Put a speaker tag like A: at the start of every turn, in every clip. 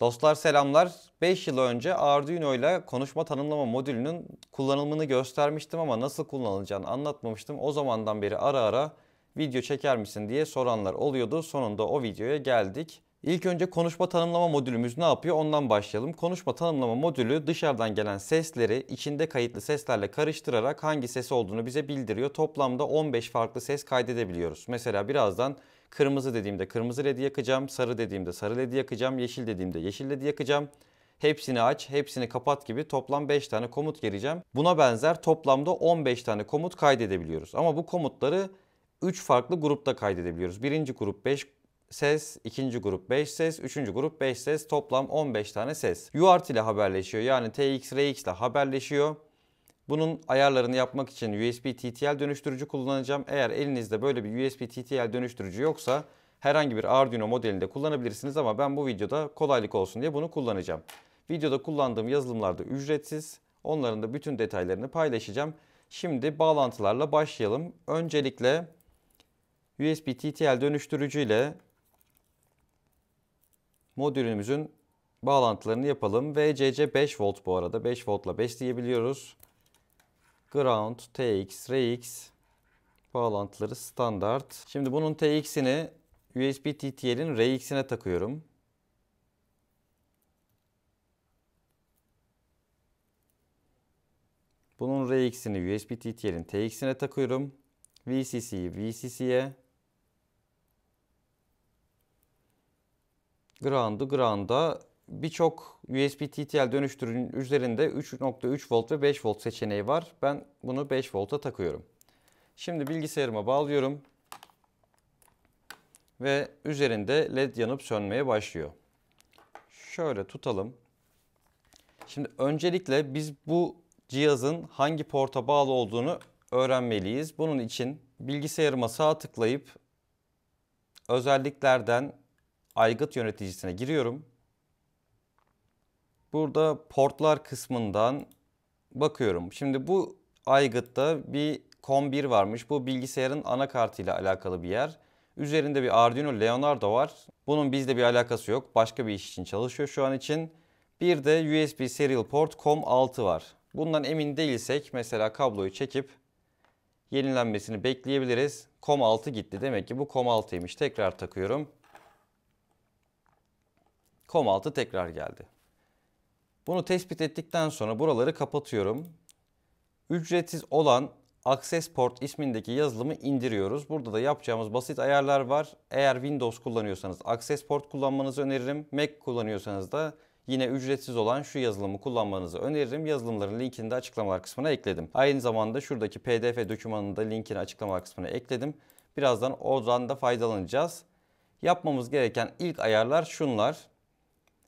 A: Dostlar selamlar. 5 yıl önce Arduino ile konuşma tanımlama modülünün kullanımını göstermiştim ama nasıl kullanılacağını anlatmamıştım. O zamandan beri ara ara video çeker misin diye soranlar oluyordu. Sonunda o videoya geldik. İlk önce konuşma tanımlama modülümüz ne yapıyor ondan başlayalım. Konuşma tanımlama modülü dışarıdan gelen sesleri içinde kayıtlı seslerle karıştırarak hangi ses olduğunu bize bildiriyor. Toplamda 15 farklı ses kaydedebiliyoruz. Mesela birazdan kırmızı dediğimde kırmızı ledi yakacağım, sarı dediğimde sarı ledi yakacağım, yeşil dediğimde yeşil ledi yakacağım. Hepsini aç, hepsini kapat gibi toplam 5 tane komut gireceğim. Buna benzer toplamda 15 tane komut kaydedebiliyoruz. Ama bu komutları 3 farklı grupta kaydedebiliyoruz. Birinci grup 5 ses, ikinci grup 5 ses, üçüncü grup 5 ses. Toplam 15 tane ses. UART ile haberleşiyor. Yani TX, RX ile haberleşiyor. Bunun ayarlarını yapmak için USB TTL dönüştürücü kullanacağım. Eğer elinizde böyle bir USB TTL dönüştürücü yoksa herhangi bir Arduino modelinde kullanabilirsiniz ama ben bu videoda kolaylık olsun diye bunu kullanacağım. Videoda kullandığım yazılımlar da ücretsiz. Onların da bütün detaylarını paylaşacağım. Şimdi bağlantılarla başlayalım. Öncelikle USB TTL dönüştürücü ile modülümüzün bağlantılarını yapalım. VCC 5 volt bu arada. 5 voltla besleyebiliyoruz. Ground, TX, RX bağlantıları standart. Şimdi bunun TX'ini USB TTL'in RX'ine takıyorum. Bunun RX'ini USB TTL'in TX'ine takıyorum. VCC'yi VCC'ye, ground to ground'a birçok USB TTL dönüştürücünün üzerinde 3.3 volt ve 5 volt seçeneği var. Ben bunu 5 volta takıyorum. Şimdi bilgisayarıma bağlıyorum ve üzerinde led yanıp sönmeye başlıyor. Şöyle tutalım. Şimdi öncelikle biz bu cihazın hangi porta bağlı olduğunu öğrenmeliyiz. Bunun için bilgisayarıma sağ tıklayıp özelliklerden aygıt yöneticisine giriyorum. Burada portlar kısmından bakıyorum. Şimdi bu aygıtta bir COM1 varmış. Bu bilgisayarın anakartıyla alakalı bir yer. Üzerinde bir Arduino Leonardo var. Bunun bizde bir alakası yok. Başka bir iş için çalışıyor şu an için. Bir de USB Serial Port COM6 var. Bundan emin değilsek mesela kabloyu çekip yenilenmesini bekleyebiliriz. COM6 gitti. Demek ki bu com 6ymiş Tekrar takıyorum kom altı tekrar geldi. Bunu tespit ettikten sonra buraları kapatıyorum. Ücretsiz olan Accessport ismindeki yazılımı indiriyoruz. Burada da yapacağımız basit ayarlar var. Eğer Windows kullanıyorsanız Accessport kullanmanızı öneririm. Mac kullanıyorsanız da Yine ücretsiz olan şu yazılımı kullanmanızı öneririm. Yazılımların linkini de açıklamalar kısmına ekledim. Aynı zamanda şuradaki pdf dokümanını da linkini açıklamalar kısmına ekledim. Birazdan oradan da faydalanacağız. Yapmamız gereken ilk ayarlar şunlar.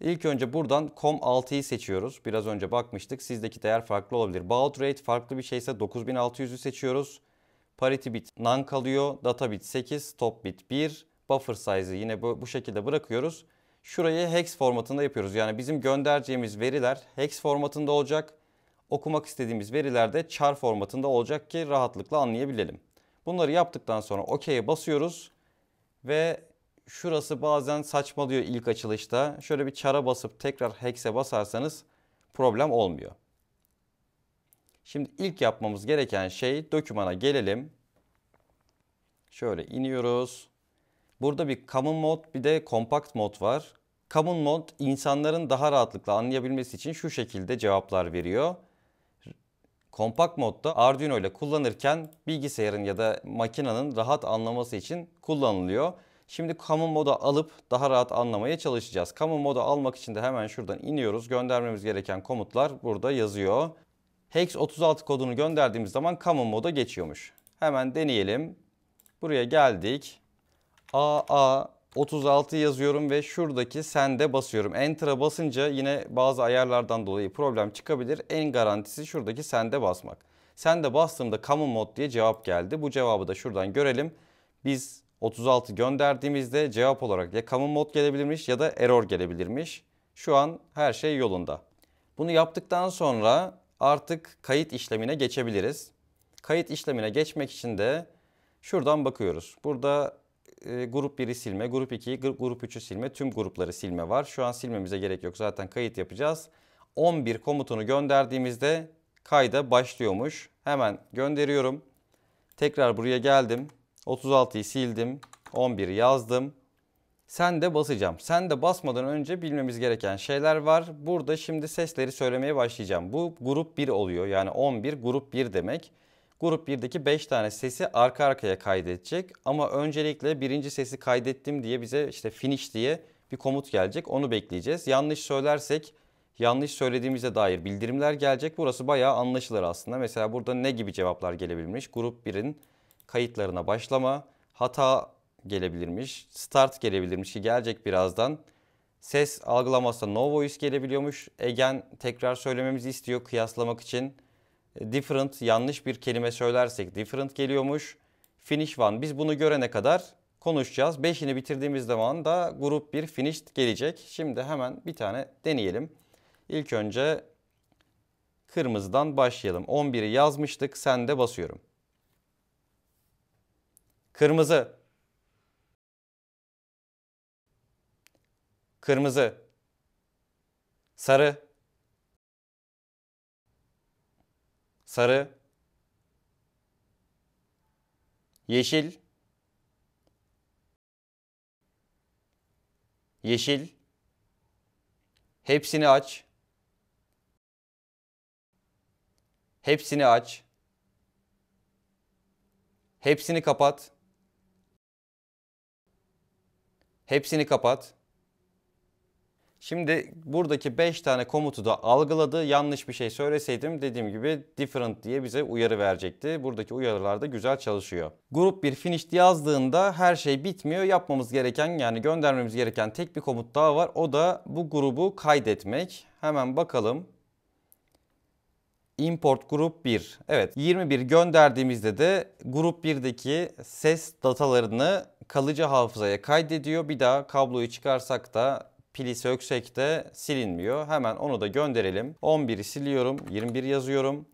A: İlk önce buradan COM6'yı seçiyoruz. Biraz önce bakmıştık. Sizdeki değer farklı olabilir. Baud rate farklı bir şeyse 9600'ü seçiyoruz. Parity bit nan kalıyor. Data bit 8, stop bit 1. Buffer size'ı yine bu, bu şekilde bırakıyoruz. Şurayı hex formatında yapıyoruz. Yani bizim göndereceğimiz veriler hex formatında olacak. Okumak istediğimiz veriler de char formatında olacak ki rahatlıkla anlayabilelim. Bunları yaptıktan sonra OK'ye basıyoruz ve şurası bazen saçmalıyor ilk açılışta. Şöyle bir çara basıp tekrar hex'e basarsanız problem olmuyor. Şimdi ilk yapmamız gereken şey dokümana gelelim. Şöyle iniyoruz. Burada bir common mod, bir de compact mod var. Common mod, insanların daha rahatlıkla anlayabilmesi için şu şekilde cevaplar veriyor. Compact modda Arduino ile kullanırken bilgisayarın ya da makinenin rahat anlaması için kullanılıyor. Şimdi kamu moda alıp daha rahat anlamaya çalışacağız. Kamu moda almak için de hemen şuradan iniyoruz. Göndermemiz gereken komutlar burada yazıyor. Hex 36 kodunu gönderdiğimiz zaman kamu moda geçiyormuş. Hemen deneyelim. Buraya geldik. AA 36 yazıyorum ve şuradaki sende basıyorum. Enter'a basınca yine bazı ayarlardan dolayı problem çıkabilir. En garantisi şuradaki sende basmak. Sende bastığımda kamu mod diye cevap geldi. Bu cevabı da şuradan görelim. Biz 36 gönderdiğimizde cevap olarak ya common mod gelebilirmiş ya da error gelebilirmiş. Şu an her şey yolunda. Bunu yaptıktan sonra artık kayıt işlemine geçebiliriz. Kayıt işlemine geçmek için de şuradan bakıyoruz. Burada e, grup 1'i silme, grup 2'yi, grup 3'ü silme, tüm grupları silme var. Şu an silmemize gerek yok. Zaten kayıt yapacağız. 11 komutunu gönderdiğimizde kayda başlıyormuş. Hemen gönderiyorum. Tekrar buraya geldim. 36'yı sildim. 11 yazdım. Sen de basacağım. Sen de basmadan önce bilmemiz gereken şeyler var. Burada şimdi sesleri söylemeye başlayacağım. Bu grup 1 oluyor. Yani 11 grup 1 demek. Grup 1'deki 5 tane sesi arka arkaya kaydedecek. Ama öncelikle birinci sesi kaydettim diye bize işte finish diye bir komut gelecek. Onu bekleyeceğiz. Yanlış söylersek yanlış söylediğimize dair bildirimler gelecek. Burası bayağı anlaşılır aslında. Mesela burada ne gibi cevaplar gelebilmiş? Grup 1'in kayıtlarına başlama, hata gelebilirmiş, start gelebilirmiş ki gelecek birazdan. Ses algılamazsa no voice gelebiliyormuş. Egen tekrar söylememizi istiyor kıyaslamak için. Different yanlış bir kelime söylersek different geliyormuş. Finish one biz bunu görene kadar konuşacağız. 5'ini bitirdiğimiz zaman da grup bir finish gelecek. Şimdi hemen bir tane deneyelim. İlk önce kırmızıdan başlayalım. 11'i yazmıştık. sen de basıyorum. Kırmızı. Kırmızı. Sarı. Sarı. Yeşil. Yeşil. Hepsini aç. Hepsini aç. Hepsini kapat. Hepsini kapat. Şimdi buradaki 5 tane komutu da algıladı. Yanlış bir şey söyleseydim dediğim gibi different diye bize uyarı verecekti. Buradaki uyarılar da güzel çalışıyor. Grup bir finish yazdığında her şey bitmiyor. Yapmamız gereken yani göndermemiz gereken tek bir komut daha var. O da bu grubu kaydetmek. Hemen bakalım. Import grup 1. Evet 21 gönderdiğimizde de grup 1'deki ses datalarını kalıcı hafızaya kaydediyor. Bir daha kabloyu çıkarsak da pili söksek de silinmiyor. Hemen onu da gönderelim. 11'i siliyorum, 21 yazıyorum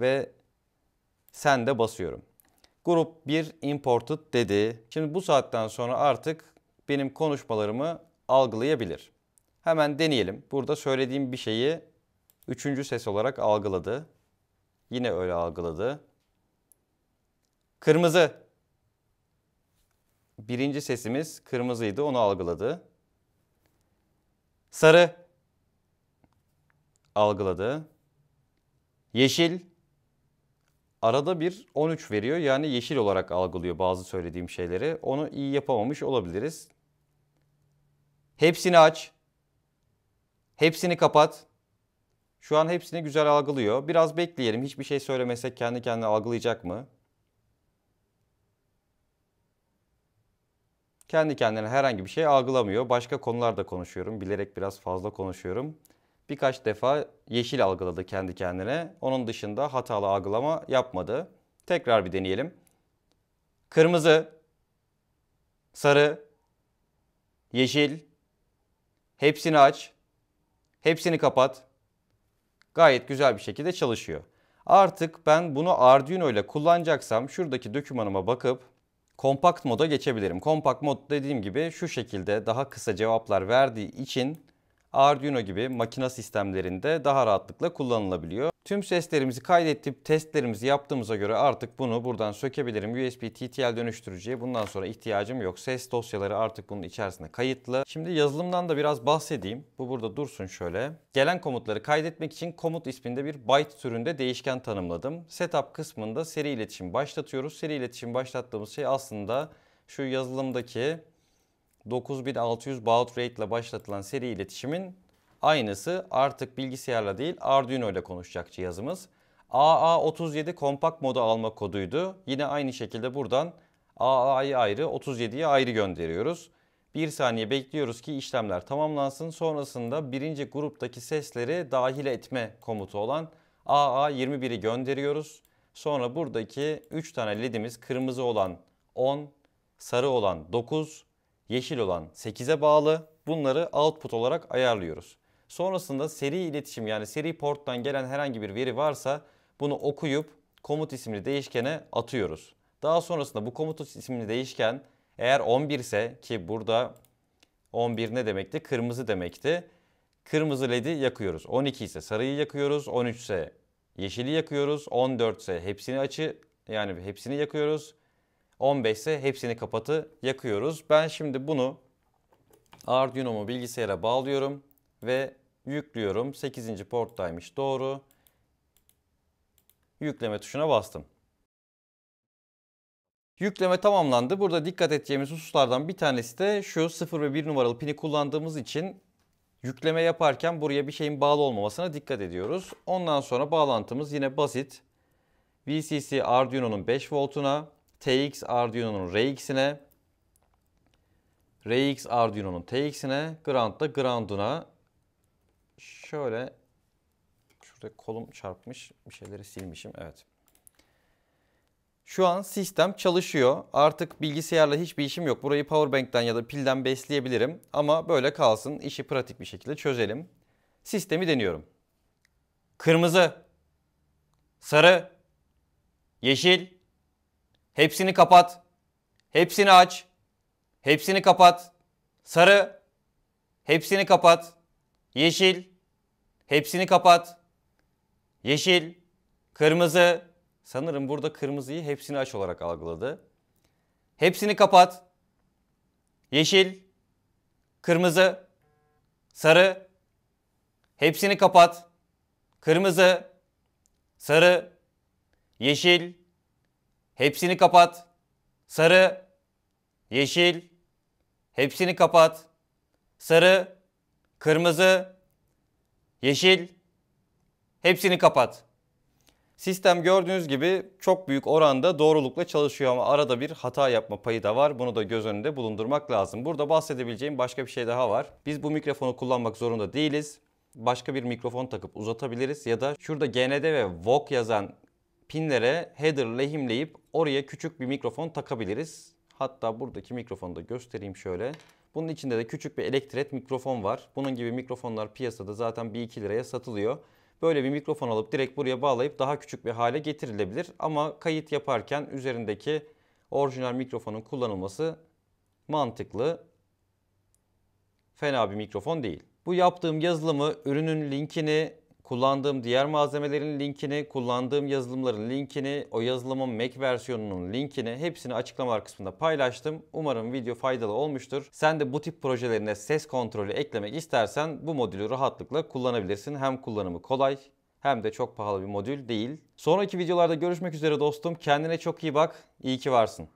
A: ve sen de basıyorum. Grup 1 imported dedi. Şimdi bu saatten sonra artık benim konuşmalarımı algılayabilir. Hemen deneyelim. Burada söylediğim bir şeyi üçüncü ses olarak algıladı. Yine öyle algıladı. Kırmızı Birinci sesimiz kırmızıydı, onu algıladı. Sarı algıladı. Yeşil arada bir 13 veriyor. Yani yeşil olarak algılıyor bazı söylediğim şeyleri. Onu iyi yapamamış olabiliriz. Hepsini aç. Hepsini kapat. Şu an hepsini güzel algılıyor. Biraz bekleyelim. Hiçbir şey söylemesek kendi kendine algılayacak mı? Kendi kendine herhangi bir şey algılamıyor. Başka konularda konuşuyorum. Bilerek biraz fazla konuşuyorum. Birkaç defa yeşil algıladı kendi kendine. Onun dışında hatalı algılama yapmadı. Tekrar bir deneyelim. Kırmızı, sarı, yeşil, hepsini aç, hepsini kapat. Gayet güzel bir şekilde çalışıyor. Artık ben bunu Arduino ile kullanacaksam şuradaki dokümanıma bakıp Kompakt moda geçebilirim. Kompakt mod dediğim gibi şu şekilde daha kısa cevaplar verdiği için Arduino gibi makina sistemlerinde daha rahatlıkla kullanılabiliyor. Tüm seslerimizi kaydettip testlerimizi yaptığımıza göre artık bunu buradan sökebilirim. USB TTL dönüştürücüye bundan sonra ihtiyacım yok. Ses dosyaları artık bunun içerisinde kayıtlı. Şimdi yazılımdan da biraz bahsedeyim. Bu burada dursun şöyle. Gelen komutları kaydetmek için komut isminde bir byte türünde değişken tanımladım. Setup kısmında seri iletişim başlatıyoruz. Seri iletişim başlattığımız şey aslında şu yazılımdaki 9600 baud rate ile başlatılan seri iletişimin Aynısı artık bilgisayarla değil Arduino ile konuşacak cihazımız. AA37 kompakt modu alma koduydu. Yine aynı şekilde buradan AA'yı ayrı 37'yi ayrı gönderiyoruz. Bir saniye bekliyoruz ki işlemler tamamlansın. Sonrasında birinci gruptaki sesleri dahil etme komutu olan AA21'i gönderiyoruz. Sonra buradaki 3 tane ledimiz kırmızı olan 10, sarı olan 9, yeşil olan 8'e bağlı. Bunları output olarak ayarlıyoruz. Sonrasında seri iletişim yani seri porttan gelen herhangi bir veri varsa bunu okuyup komut isimli değişkene atıyoruz. Daha sonrasında bu komut isimli değişken eğer 11 ise ki burada 11 ne demekti? Kırmızı demekti. Kırmızı LED'i yakıyoruz. 12 ise sarıyı yakıyoruz. 13 ise yeşili yakıyoruz. 14 ise hepsini açı yani hepsini yakıyoruz. 15 ise hepsini kapatı yakıyoruz. Ben şimdi bunu Arduino'mu bilgisayara bağlıyorum ve yüklüyorum. 8. porttaymış doğru. Yükleme tuşuna bastım. Yükleme tamamlandı. Burada dikkat edeceğimiz hususlardan bir tanesi de şu 0 ve 1 numaralı pini kullandığımız için yükleme yaparken buraya bir şeyin bağlı olmamasına dikkat ediyoruz. Ondan sonra bağlantımız yine basit. VCC Arduino'nun 5 voltuna, TX Arduino'nun RX'ine, RX Arduino'nun TX'ine, Ground'da Ground'una şöyle şurada kolum çarpmış bir şeyleri silmişim evet. Şu an sistem çalışıyor. Artık bilgisayarla hiçbir işim yok. Burayı powerbank'ten ya da pilden besleyebilirim. Ama böyle kalsın. İşi pratik bir şekilde çözelim. Sistemi deniyorum. Kırmızı, sarı, yeşil. Hepsini kapat. Hepsini aç. Hepsini kapat. Sarı. Hepsini kapat yeşil, hepsini kapat, yeşil, kırmızı. Sanırım burada kırmızıyı hepsini aç olarak algıladı. Hepsini kapat, yeşil, kırmızı, sarı, hepsini kapat, kırmızı, sarı, yeşil, hepsini kapat, sarı, yeşil, hepsini kapat, sarı, kırmızı, yeşil hepsini kapat. Sistem gördüğünüz gibi çok büyük oranda doğrulukla çalışıyor ama arada bir hata yapma payı da var. Bunu da göz önünde bulundurmak lazım. Burada bahsedebileceğim başka bir şey daha var. Biz bu mikrofonu kullanmak zorunda değiliz. Başka bir mikrofon takıp uzatabiliriz ya da şurada GND ve VOG yazan pinlere header lehimleyip oraya küçük bir mikrofon takabiliriz. Hatta buradaki mikrofonu da göstereyim şöyle. Bunun içinde de küçük bir elektret mikrofon var. Bunun gibi mikrofonlar piyasada zaten 1-2 liraya satılıyor. Böyle bir mikrofon alıp direkt buraya bağlayıp daha küçük bir hale getirilebilir. Ama kayıt yaparken üzerindeki orijinal mikrofonun kullanılması mantıklı. Fena bir mikrofon değil. Bu yaptığım yazılımı ürünün linkini kullandığım diğer malzemelerin linkini, kullandığım yazılımların linkini, o yazılımın Mac versiyonunun linkini hepsini açıklamalar kısmında paylaştım. Umarım video faydalı olmuştur. Sen de bu tip projelerine ses kontrolü eklemek istersen bu modülü rahatlıkla kullanabilirsin. Hem kullanımı kolay hem de çok pahalı bir modül değil. Sonraki videolarda görüşmek üzere dostum. Kendine çok iyi bak. İyi ki varsın.